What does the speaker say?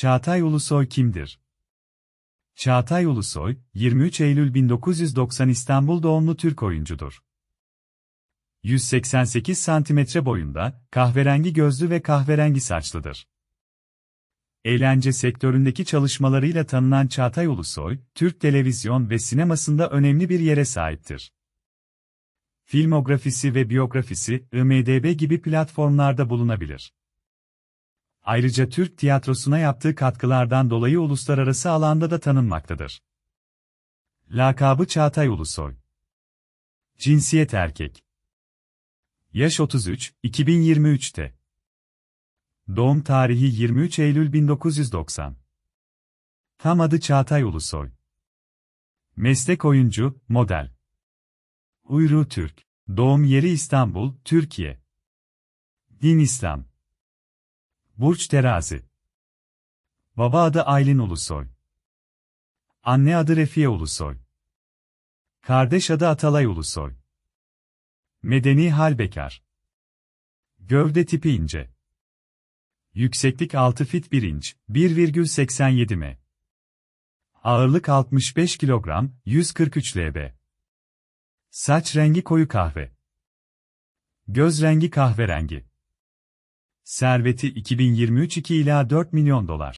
Çağatay Ulusoy kimdir? Çağatay Ulusoy, 23 Eylül 1990 İstanbul doğumlu Türk oyuncudur. 188 cm boyunda, kahverengi gözlü ve kahverengi saçlıdır. Eğlence sektöründeki çalışmalarıyla tanınan Çağatay Ulusoy, Türk televizyon ve sinemasında önemli bir yere sahiptir. Filmografisi ve biyografisi IMDb gibi platformlarda bulunabilir. Ayrıca Türk tiyatrosuna yaptığı katkılardan dolayı uluslararası alanda da tanınmaktadır. Lakabı Çağatay Ulusoy. Cinsiyet erkek. Yaş 33, 2023'te. Doğum tarihi 23 Eylül 1990. Tam adı Çağatay Ulusoy. Meslek oyuncu, model. Uyruğu Türk. Doğum yeri İstanbul, Türkiye. Din İslam. Burç Terazi Baba adı Aylin Ulusoy. Anne adı Refiye Ulusoy. Kardeş adı Atalay Ulusoy. Medeni hal bekar. Gövde tipi ince. Yükseklik 6 fit 1 inç, 1,87 m. Ağırlık 65 kilogram, 143 lb. Saç rengi koyu kahve. Göz rengi kahverengi. Serveti 2023 2 ila 4 milyon dolar.